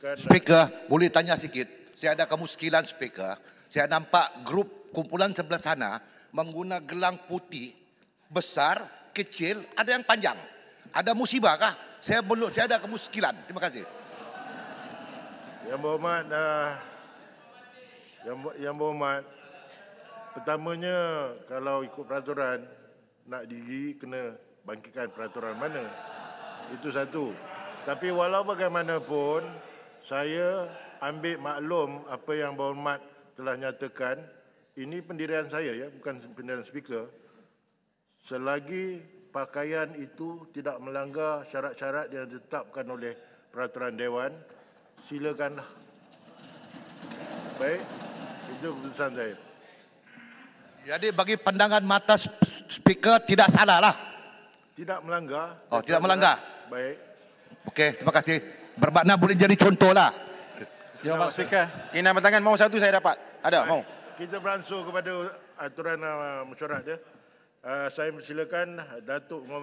Speaker, boleh tanya sikit. Saya ada kemuskilan speaker. Saya nampak grup kumpulan sebelah sana menggunakan gelang putih besar, kecil, ada yang panjang. Ada musibah kah? Saya belum, saya ada kemuskilan. Terima kasih. Yang berhormat, uh, yang, yang berhormat, pertamanya kalau ikut peraturan, nak diri kena bangkitkan peraturan mana. Itu satu. Tapi walau bagaimanapun, saya ambil maklum apa yang berhormat telah nyatakan. Ini pendirian saya ya, bukan pendirian speaker. Selagi pakaian itu tidak melanggar syarat-syarat yang ditetapkan oleh peraturan dewan, silakanlah. Baik, itu keputusan saya. Jadi bagi pandangan mata speaker tidak salah lah. Tidak melanggar. Oh, tidak melanggar. Baik. Okey, terima kasih bermakna boleh jadi contoh lah. Ya, Pak Speaker. Okay, nama tangan mahu satu saya dapat. Ada, mau? Kita beransur kepada aturan uh, mesyuarat dia. Ya. Uh, saya silakan Datuk Muhammad.